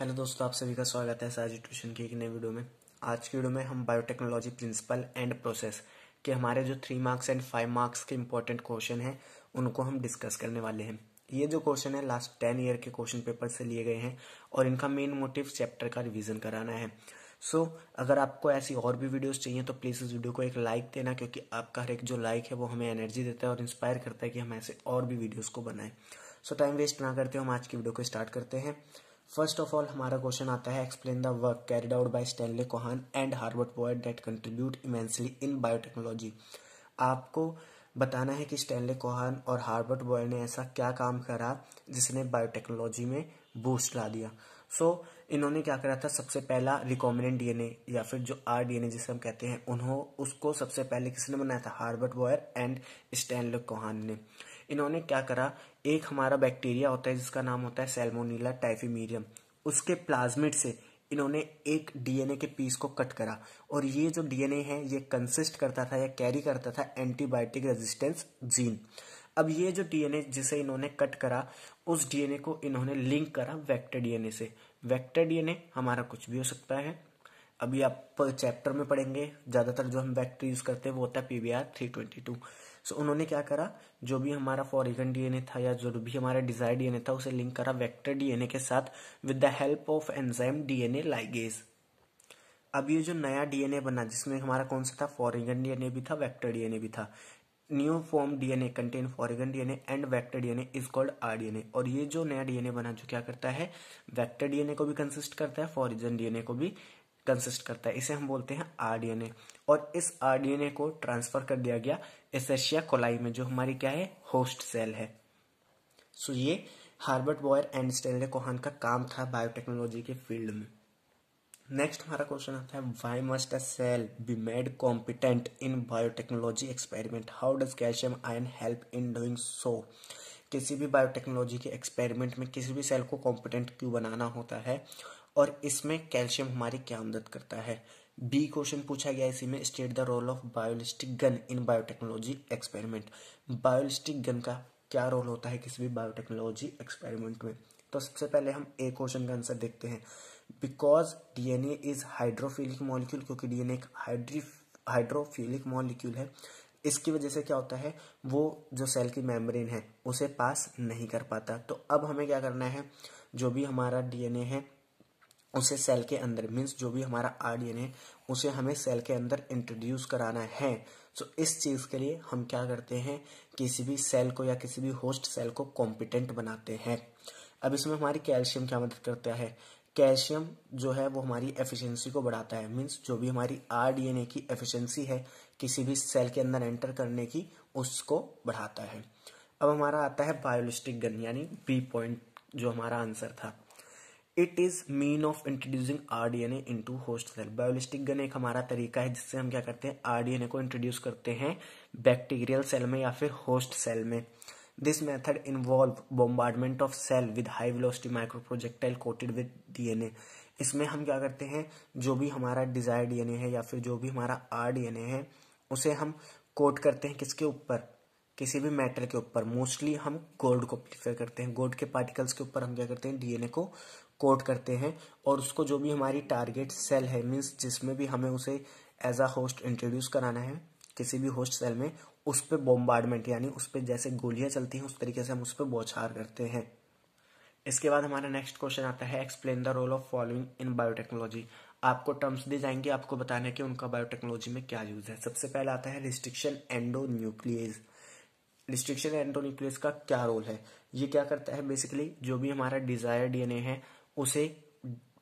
hello दोस्तों आप सभी का स्वागत है साज ट्यूशन की एक नई वीडियो में आज की वीडियो में हम बायोटेक्नोलॉजी प्रिंसिपल एंड प्रोसेस के हमारे जो three marks and five marks के इम्पोर्टेंट क्वेश्चन हैं उनको हम डिस्कस करने वाले हैं ये जो क्वेश्चन है लास्ट टेन ईयर के क्वेश्चन पेपर से लिए गए हैं और इनका मेन मोटिव चैप्टर का रिविजन कराना है सो so, अगर आपको ऐसी और भी वीडियोस चाहिए तो प्लीज़ इस वीडियो को एक लाइक देना क्योंकि आपका हर एक जो लाइक है वो हमें एनर्जी देता है और इंस्पायर करता है कि हम ऐसे और भी वीडियोस को बनाएं सो टाइम वेस्ट ना करते हम आज की वीडियो को स्टार्ट करते हैं फर्स्ट ऑफ ऑल हमारा क्वेश्चन आता है explain the work carried out by Stanley Cohen and Herbert Boyer that contribute immensely in biotechnology आपको बताना है कि स्टैनले कोहान और हार्वर्ड बॉय ने ऐसा क्या काम करा जिसने बायोटेक्नोलॉजी में बूस्ट ला दिया सो so, इन्होंने क्या करा था सबसे पहला रिकॉमिनेंट डीएनए या फिर जो आर डीएनए जिसे हम कहते हैं उन्हों उसको सबसे पहले किसने बनाया था Herbert Boyer and Stanley Cohen ने इन्होंने क्या करा एक हमारा बैक्टीरिया होता है जिसका नाम होता है सेलमोनीला टाइफीमीरियम उसके प्लाज्मिड से इन्होंने एक डीएनए के पीस को कट करा और ये जो डीएनए है ये कंसिस्ट करता था या कैरी करता था एंटीबायोटिक रेजिस्टेंस जीन अब ये जो डीएनए जिसे इन्होंने कट करा उस डीएनए को इन्होंने लिंक करा वेक्टर डीएनए से वेक्टर डीएनए हमारा कुछ भी हो सकता है अभी आप चैप्टर में पढ़ेंगे ज़्यादातर जो हम वेक्टर यूज़ करते हैं वो होता है PBR three twenty two so उन्होंने क्या करा जो भी हमारा फॉरिगन डीएनए था या जो भी हमारा डिजायर डीएनए था उसे लिंक करा वेक्टर डीएनए के साथ with the help of enzyme DNA ligase अब ये जो नया डीएनए बना जिसमें हमारा कौन सा था फॉरिगन डीएनए भी था वेक्टर डीएनए भी था new form DNA contain foreign DNA and vector DNA is called RDNA और ये जो नया डीएनए बना जो क्या करता है वेक्टर डीएनए को भी कंसिस्ट करता है फॉरिजन डीएनए को भी कंसिस्ट करता है इसे हम बोलते हैं आरडीएनए और इस आर डीएनए को ट्रांसफर कर दिया गया एसेशिया कोलाई में जो हमारी क्या है होस्ट सेल है सो ये Herbert Boyer and Stanley Cohen का काम था बायोटेक्नोलॉजी के फील्ड में नेक्स्ट हमारा क्वेश्चन आता है why must a cell be made competent in biotechnology experiment how does calcium ion help in doing so किसी भी बायोटेक्नोलॉजी के एक्सपेरिमेंट में किसी भी सेल को कॉम्पिटेंट क्यों बनाना होता है और इसमें कैल्शियम हमारी क्या मदद करता है बी क्वेश्चन पूछा गया इसी में state the role of biolistic gun in biotechnology experiment biolistic gun का क्या रोल होता है किसी भी बायोटेक्नोलॉजी एक्सपेरिमेंट में तो सबसे पहले हम ए क्वेश्चन का आंसर देखते हैं because DNA is hydrophilic molecule क्योंकि डीएनए एक हाइड्रोफिलिक मॉलिक्यूल है इसकी वजह से क्या होता है वो जो सेल की मेम्ब्रेन है उसे पास नहीं कर पाता तो अब हमें क्या करना है जो भी हमारा डीएनए है उसे सेल के अंदर मीन्स जो भी हमारा है उसे हमें सेल के अंदर इंट्रोड्यूस कराना है सो so, इस चीज़ के लिए हम क्या करते हैं किसी भी सेल को या किसी भी होस्ट सेल को कॉम्पिटेंट बनाते हैं अब इसमें हमारी कैल्शियम क्या मदद करता है कैल्शियम जो है वो हमारी एफिशिएंसी को बढ़ाता है मीन्स जो भी हमारी आरडीएनए की एफिशिएंसी है किसी भी सेल के अंदर एंटर करने की उसको बढ़ाता है अब हमारा आता है बायोलिस्टिक गन यानी बी पॉइंट जो हमारा आंसर था it is mean of introducing RDNA into host cell biolistic gun एक हमारा तरीका है जिससे हम क्या करते हैं आरडीएनए को इंट्रोड्यूस करते हैं बैक्टीरियल सेल में या फिर होस्ट सेल में this method involve bombardment of cell with high velocity micro projectile coated with DNA इसमें हम क्या करते हैं जो भी हमारा डिजायर डीएनए है या फिर जो भी हमारा आरडीएनए है उसे हम कोट करते हैं किसके ऊपर किसी भी मैटर के ऊपर मोस्टली हम गोल्ड को प्रिफर करते हैं गोल्ड के पार्टिकल्स के ऊपर हम क्या करते हैं डीएनए को कोट करते हैं और उसको जो भी हमारी टारगेट सेल है मीन्स जिसमें भी हमें उसे एज अ होस्ट इंट्रोड्यूस कराना है किसी भी होस्ट सेल में उस पर बॉम्बार्डमेंट यानी उस पर जैसे गोलियां चलती हैं उस तरीके से हम उस पर बौछार करते हैं इसके बाद हमारा नेक्स्ट क्वेश्चन आता है explain the role of following in biotechnology आपको टर्म्स दी जाएंगे आपको बताना है कि उनका बायोटेक्नोलॉजी में क्या यूज है सबसे पहला आता है restriction endonuclease restriction endonuclease का क्या रोल है ये क्या करता है बेसिकली जो भी हमारा डिजायर डीएनए है उसे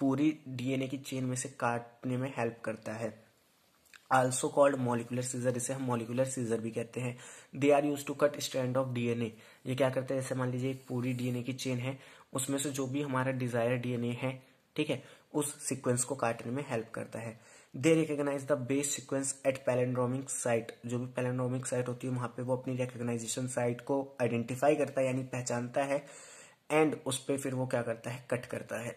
पूरी डीएनए की चेन में से काटने में हेल्प करता है आल्सो कॉल्ड मॉलिकुलर सीजर इसे हम मॉलिकुलर सीजर भी कहते हैं they are use to cut strand of DNA ये क्या करते हैं जैसे मान लीजिए एक पूरी डीएनए की चेन है उसमें से जो भी हमारा डिजायर डीएनए है ठीक है उस सीक्वेंस को काटने में हेल्प करता है they recognise the base sequence at palindromic site जो भी पैलेंड्रोमिक साइट होती है वहां पे वो अपनी रिकग्नाइजेशन साइट को आइडेंटिफाई करता है यानी पहचानता है एंड उस पर फिर वो क्या करता है कट करता है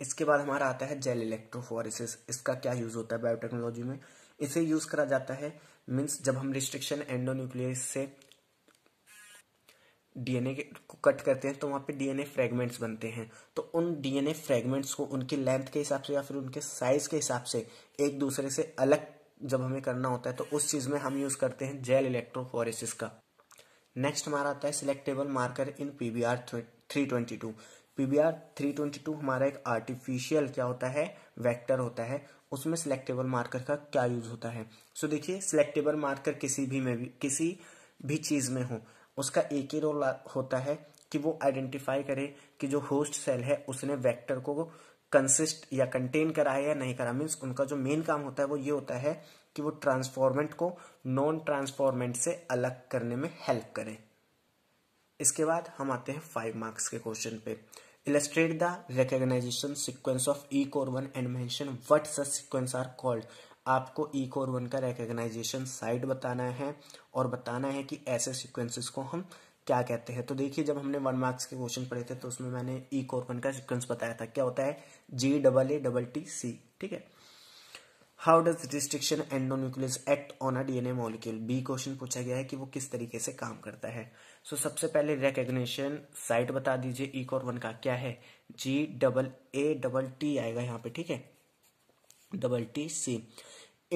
इसके बाद हमारा आता है जेल इलेक्ट्रोफोरिस इसका क्या यूज़ होता है बायोटेक्नोलॉजी में इसे यूज़ करा जाता है मीन्स जब हम रिस्ट्रिक्शन एंडोन्यूक्लियस से डीएनए को कट करते हैं तो वहां पे डीएनए फ्रेगमेंट्स बनते हैं तो उन डीएनए फ्रेगमेंट्स को उनकी लेंथ के हिसाब से या फिर उनके साइज के हिसाब से एक दूसरे से अलग जब हमें करना होता है तो उस चीज़ में हम यूज़ करते हैं जेल इलेक्ट्रोफोरेसिस का नेक्स्ट हमारा आता है selectable marker in PBR three twenty two PBR three twenty two हमारा एक आर्टिफिशियल क्या होता है वेक्टर होता है उसमें सिलेक्टेबल मार्कर का क्या यूज होता है सो देखिए सिलेक्टेबल मार्कर किसी भी में भी किसी भी चीज़ में हो उसका एक ही रोल होता है कि वो आइडेंटिफाई करे कि जो होस्ट सेल है उसने वेक्टर को कंसिस्ट या कंटेन करा है या नहीं करा मीन्स उनका जो मेन काम होता है वो ये होता है कि वो ट्रांसफॉर्मेंट को नॉन ट्रांसफॉर्मेंट से अलग करने में हेल्प करें इसके बाद हम आते हैं फाइव मार्क्स के क्वेश्चन पे illustrate the recognition sequence of E co R one and mention what such sequence are आपको ई कोर वन का रिकग्नाइजेशन साइट बताना है और बताना है कि ऐसे सीक्वेंसेस को हम क्या कहते हैं तो देखिए जब हमने वन मार्क्स के क्वेश्चन पढ़े थे तो उसमें मैंने ई कोर वन का सिक्वेंस बताया था क्या होता है G double A double T C ठीक है how does restriction endonuclease act on a DNA molecule B question पूछा गया है कि वो किस तरीके से काम करता है सो so, सबसे पहले रिकग्निशन साइट बता दीजिए ई कोर वन का क्या है G double A double T आएगा यहाँ पे ठीक है double T C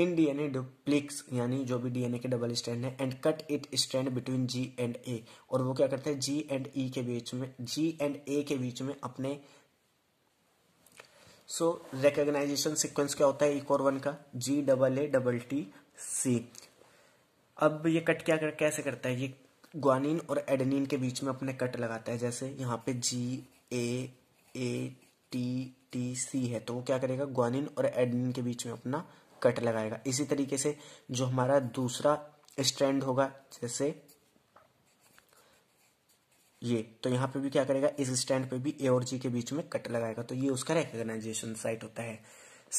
in DNA duplex यानी जो भी डीएनए के डबल स्टैंड है and cut it strand between G and A और वो क्या करता है जी एंड ई e के बीच में जी एंड ए के बीच में अपने सो रिकग्नाइजेशन सीक्वेंस क्या होता है एक और वन का G double A double T C अब ये कट क्या कर, कैसे करता है ये ग्वानिन और एडनिन के बीच में अपने कट लगाता है जैसे यहाँ पे जी ए ए टी टी सी है तो वो क्या करेगा ग्वानिन और एडनिन के बीच में अपना कट लगाएगा इसी तरीके से जो हमारा दूसरा स्ट्रैंड होगा जैसे ये तो यहाँ पे भी क्या करेगा इस स्टैंड पे भी ए और जी के बीच में कट लगाएगा तो ये उसका रेकग्नाइजेशन साइट होता है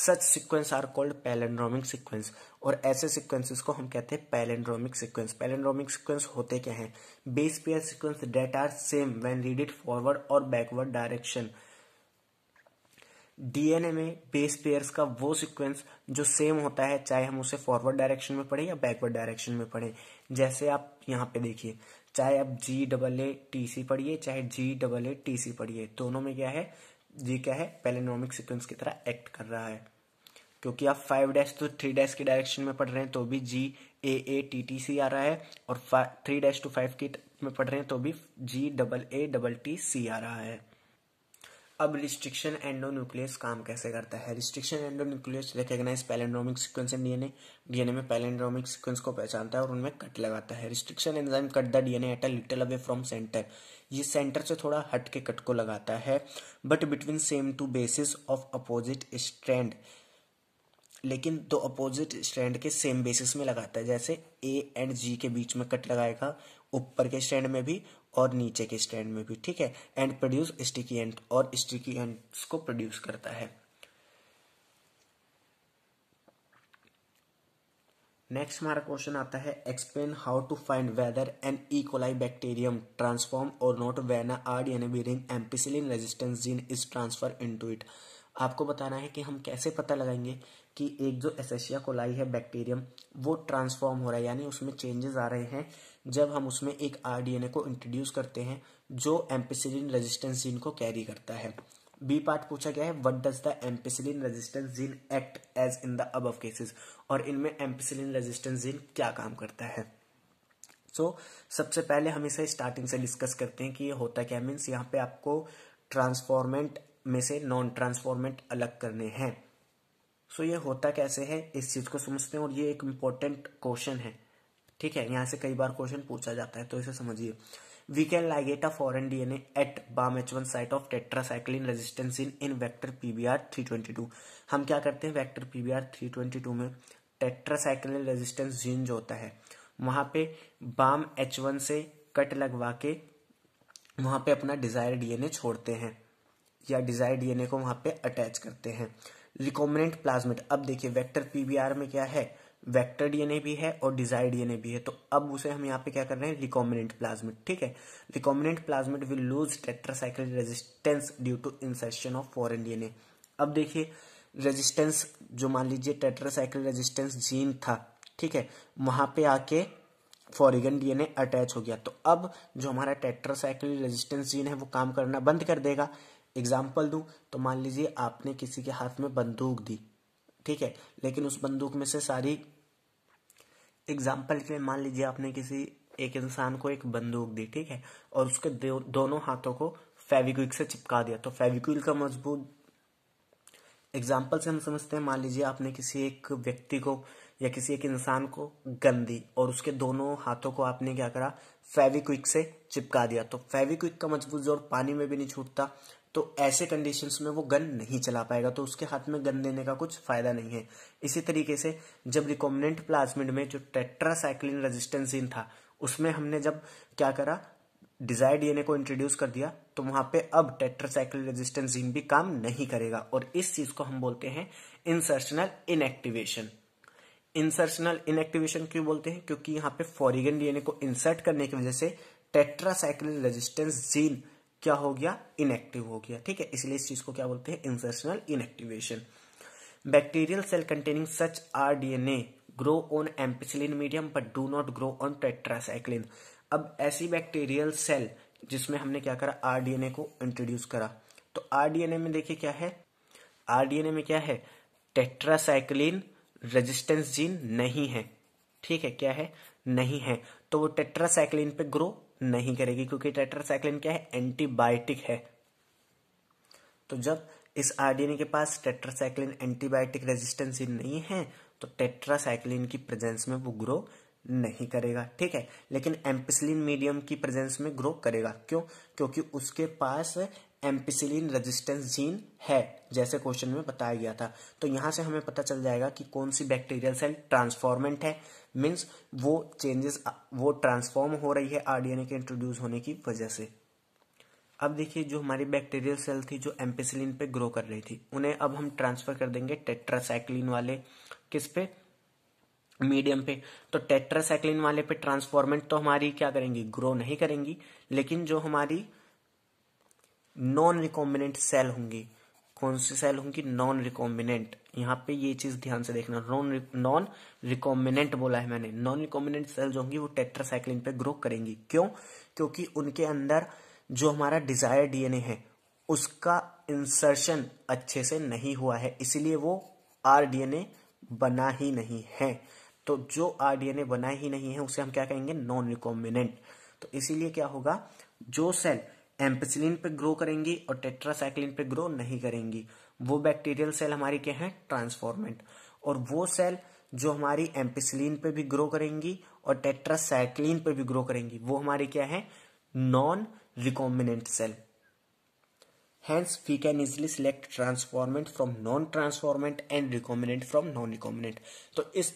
such sequence are called palindromic sequence और ऐसे सीक्वेंसेस को हम कहते हैं पैलेंड्रोमिक सिक्वेंस पैलेंड्रोमिक सिक्वेंस होते क्या हैं base pair sequence that are same when it forward और बैकवर्ड डायरेक्शन डीएनए में बेस पेयर्स का वो सिक्वेंस जो सेम होता है चाहे हम उसे फॉरवर्ड डायरेक्शन में पढ़े या बैकवर्ड डायरेक्शन में पढ़े जैसे आप यहाँ पे देखिए चाहे आप जी डबल ए टी सी पढ़िए चाहे जी डबल ए टी सी पढ़िए दोनों में क्या है जी क्या है पेलेनोमिक सिक्वेंस की तरह एक्ट कर रहा है क्योंकि आप five dash to three dash के डायरेक्शन में पढ़ रहे हैं तो भी जी ए ए टी टी सी आ रहा है और थ्री डैश टू फाइव की में पढ़ रहे हैं तो भी G double A double T C आ रहा है अब रिस्ट्रिक्शन एंडो न्यूक्लियस काम कैसे करता है restriction endonuclease recognise palindromic sequence in DNA DNA में पैलेंड्रोमिक सिक्वेंस को पहचानता है और उनमें कट लगाता है restriction enzyme cut the DNA at a little away from centre ये सेंटर से थोड़ा हट के कट को लगाता है but between same two bases of opposite strand लेकिन दो अपोजिट स्टैंड के सेम बेसिस में लगाता है जैसे ए एंड जी के बीच में कट लगाएगा ऊपर के स्टैंड में भी और नीचे के स्टैंड में भी ठीक है एंड प्रोड्यूस स्टिकी एंड और स्टिकी एंड्स को प्रोड्यूस करता है नेक्स्ट हमारा क्वेश्चन आता है explain how to find whether an E coli bacterium transform और not when a R D N bearing ampicillin resistance gene is transfer into it आपको बताना है कि हम कैसे पता लगाएंगे कि एक जो एसेशिया कोलाई है बैक्टीरियम वो ट्रांसफॉर्म हो रहा है यानी उसमें चेंजेस आ रहे हैं जब हम उसमें एक आरडीएनए को इंट्रोड्यूस करते हैं जो एम्पिसिलिन रेजिस्टेंस जीन को कैरी करता है बी पार्ट पूछा गया है what does the ampicillin resistance gene act as in the above cases और इनमें एम्पिसिलिन रेजिस्टेंस जीन क्या काम करता है सो so, सबसे पहले हम इसे स्टार्टिंग से डिस्कस करते हैं कि ये होता क्या मीन्स यहाँ पे आपको ट्रांसफॉर्मेंट में से नॉन ट्रांसफॉर्मेंट अलग करने हैं सो so, ये होता कैसे है इस चीज़ को समझते हैं और ये एक इंपॉर्टेंट क्वेश्चन है ठीक है यहाँ से कई बार क्वेश्चन पूछा जाता है तो इसे समझिए we can ligate at foreign DNA at BAM H1 site in vector resistance in in three twenty two हम क्या करते हैं थ्री ट्वेंटी टू में टेट्रासाइक्लिन रेजिस्टेंस जीन जो होता है वहां पे बाम एच वन से कट लगवा के वहां पे अपना डिजायर डीएनए छोड़ते हैं या डिजायर डीएनए को वहां पे अटैच करते हैं रिकॉम्बिनेंट प्लाज्मिड अब देखिए वेक्टर पीबीआर में क्या है वेक्टर डीएनए भी है और डिजायर डीएनए भी है तो अब उसे हम यहाँ पे क्या कर रहे हैं रिकॉम्बिनेंट प्लाज्मिड ठीक है recombinant plasmid will lose tetracycline resistance due to insertion of foreign DNA अब देखिए रेजिस्टेंस जो मान लीजिए टेट्रासाइकिल रेजिस्टेंस जीन था ठीक है वहां पे आके फॉरिगन डीएनए अटैच हो गया तो अब जो हमारा टेट्रासाइकिल रेजिस्टेंस जीन है वो काम करना बंद कर देगा एग्जाम्पल दूँ तो मान लीजिए आपने किसी के हाथ में बंदूक दी ठीक है लेकिन उस बंदूक में से सारी एग्जाम्पल के लिए मान लीजिए आपने किसी एक इंसान को एक बंदूक दी ठीक है और उसके दो, दोनों हाथों को फेविक्विक से चिपका दिया तो फेविक्विल का मजबूत एग्जाम्पल से हम समझते हैं मान लीजिए आपने किसी एक व्यक्ति को या किसी एक इंसान को गन दी और उसके दोनों हाथों को आपने क्या करा फेविक्विक से चिपका दिया तो फेविक्विक का मजबूत जोर पानी में भी नहीं छूटता तो ऐसे कंडीशन में वो गन नहीं चला पाएगा तो उसके हाथ में गन देने का कुछ फायदा नहीं है इसी तरीके से जब रिकॉम्बिनेंट प्लाज्मिड में जो टेट्रासाइक्लिन रेजिस्टेंस रेजिस्टेंसिन था उसमें हमने जब क्या करा डिजायर डीएनए को इंट्रोड्यूस कर दिया तो वहां पे अब टेट्रासाइक्लिन रेजिस्टेंस जीन भी काम नहीं करेगा और इस चीज को हम बोलते हैं इंसर्शनल इनएक्टिवेशन इंसर्शनल इनएक्टिवेशन क्यों बोलते हैं क्योंकि यहां पे फॉरिगन डीएनए को इंसर्ट करने की वजह से टेट्रासाइक्लिन रेजिस्टेंस जीन क्या हो गया इनएक्टिव हो गया ठीक है इसलिए इस चीज को क्या बोलते हैं insertional inactivation bacterial cell containing such R DNA grow on ampicillin medium but do not grow on tetracycline अब ऐसी बैक्टीरियल सेल जिसमें हमने क्या करा आरडीएनए को इंट्रोड्यूस करा तो आरडीएनए में देखिए क्या है आरडीएनए में क्या है टेट्रासाइक्लिन रेजिस्टेंस जीन नहीं है ठीक है क्या है नहीं है तो वो टेट्रासाइक्लिन पे ग्रो नहीं करेगी क्योंकि टेट्रासाइक्लिन क्या है एंटीबायोटिक है तो जब इस आरडीएनए के पास टेट्रासाइक्लिन एंटीबायोटिक रेजिस्टेंसी नहीं है तो टेट्रासाइक्लिन की प्रेजेंस में वो ग्रो नहीं करेगा ठीक है लेकिन एम्पिसिलिन मीडियम की प्रेजेंस में ग्रो करेगा क्यों क्योंकि उसके पास एम्पिसिलिन रेजिस्टेंस जीन है जैसे क्वेश्चन में बताया गया था तो यहां से हमें पता चल जाएगा कि कौन सी बैक्टीरियल सेल ट्रांसफॉर्मेंट है मीन्स वो चेंजेस वो ट्रांसफॉर्म हो रही है आरडीएनए के इंट्रोड्यूस होने की वजह से अब देखिए जो हमारी बैक्टीरियल सेल थी जो एम्पेसिलिन पे ग्रो कर रही थी उन्हें अब हम ट्रांसफर कर देंगे टेट्रासाइक्लिन वाले किस पे मीडियम पे तो टेट्रासाइक्लिन वाले पे ट्रांसफॉर्मेंट तो हमारी क्या करेंगी ग्रो नहीं करेंगी लेकिन जो हमारी नॉन रिकॉम्बिनेंट सेल होंगी कौन सी सेल होंगी नॉन रिकॉम्बिनेंट यहाँ पे ये चीज ध्यान से देखना नॉन नॉन रिकॉम्बिनेंट बोला है मैंने नॉन रिकॉम्बिनेंट सेल्स होंगी वो टेट्रासाइक्लिन पे ग्रो करेंगी क्यों क्योंकि उनके अंदर जो हमारा डिजायर डीएनए है उसका इंसर्शन अच्छे से नहीं हुआ है इसलिए वो आरडीएनए बना ही नहीं है तो जो आरडीएनए बना ही नहीं है उसे हम क्या कहेंगे नॉन रिकॉम्बिनेंट तो इसीलिए क्या होगा जो सेल एम्पेसिलिन पे ग्रो करेंगी और टेट्रासाइक्लिन पे ग्रो नहीं करेंगी वो बैक्टीरियल सेल हमारी क्या है ट्रांसफॉर्मेंट और वो सेल जो हमारी एम्पिसलिन पे भी ग्रो करेंगी और टेट्रासाइक्लिन पे भी ग्रो करेंगी वो हमारी क्या है non recombinant cell hence we can easily select transformant from non transformant and recombinant from non recombinant तो इस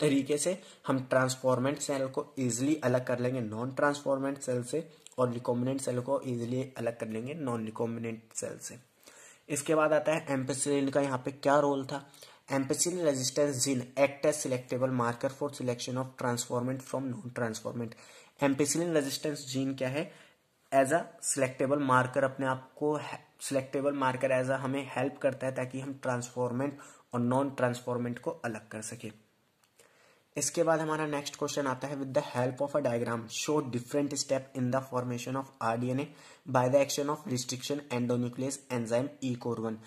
तरीके से हम ट्रांसफॉर्मेंट सेल को इजिली अलग कर लेंगे नॉन ट्रांसफॉर्मेंट सेल से और रिकॉम्बिनेंट सेल को इजिली अलग कर लेंगे नॉन रिकॉम्बिनेंट सेल से इसके बाद आता है एम्पेसिलिन का यहाँ पे क्या रोल था ampicillin resistance gene act as selectable marker for selection of transformant from non transformant ampicillin resistance gene क्या है एज अ सिलेक्टेबल मार्कर अपने आप को सिलेक्टेबल मार्कर एज अ हमें हेल्प करता है ताकि हम ट्रांसफॉर्मेंट और नॉन ट्रांसफॉर्मेंट को अलग कर सकें इसके बाद हमारा नेक्स्ट क्वेश्चन आता है with the help of a diagram show different step in the formation of rDNA by the action of restriction endonuclease enzyme EcoRI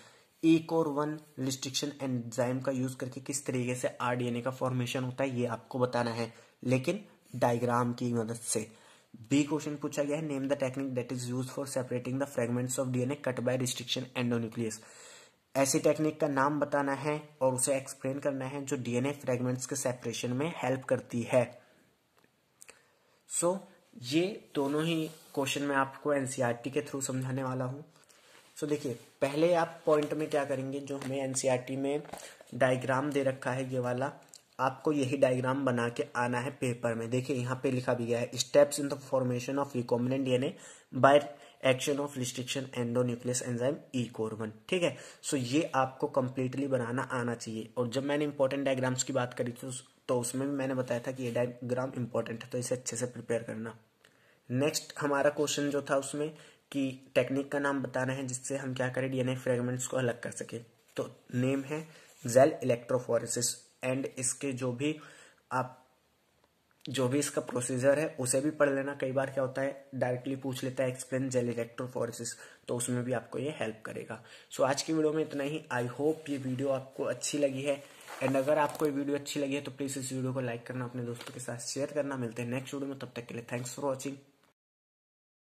EcoRI restriction enzyme का यूज करके किस तरीके से आरडीएनए का formation होता है ये आपको बताना है लेकिन डायग्राम की मदद से बी क्वेश्चन पूछा गया है name the technique that is use for separating the fragments of DNA cut by restriction endonuclease ऐसी टेक्निक का नाम बताना है और उसे एक्सप्लेन करना है जो डीएनए फ्रेगमेंट्स के सेपरेशन में हेल्प करती है सो so, ये दोनों ही क्वेश्चन मैं आपको एनसीईआरटी e के थ्रू समझाने वाला हूँ सो so, देखिए पहले आप पॉइंट में क्या करेंगे जो हमें एनसीईआरटी e में डायग्राम दे रखा है ये वाला आपको यही डायग्राम बना के आना है पेपर में देखिए यहाँ पे लिखा भी गया है steps in the formation of recombinant DNA by action of restriction endonuclease enzyme EcoRI ठीक है सो so, ये आपको कंप्लीटली बनाना आना चाहिए और जब मैंने इंपॉर्टेंट डायग्राम्स की बात करी थी तो उसमें भी मैंने बताया था कि ये डायग्राम इंपॉर्टेंट है तो इसे अच्छे से प्रिपेयर करना नेक्स्ट हमारा क्वेश्चन जो था उसमें कि टेक्निक का नाम बताना है जिससे हम क्या करें डीएनए फ्रेगमेंट्स को अलग कर सके तो नेम है जेल इलेक्ट्रोफोरेसिस एंड इसके जो भी आप जो भी इसका प्रोसीजर है उसे भी पढ़ लेना कई बार क्या होता है डायरेक्टली पूछ लेता है एक्सप्लेन जेल इलेक्ट्रोफोरेसिस तो उसमें भी आपको ये हेल्प करेगा सो so, आज की वीडियो में इतना ही आई होप ये वीडियो आपको अच्छी लगी है एंड अगर आपको ये वीडियो अच्छी लगी है तो प्लीज़ इस वीडियो को लाइक करना अपने दोस्तों के साथ शेयर करना मिलते हैं नेक्स्ट वीडियो में तब तक के लिए थैंक्स फॉर वॉचिंग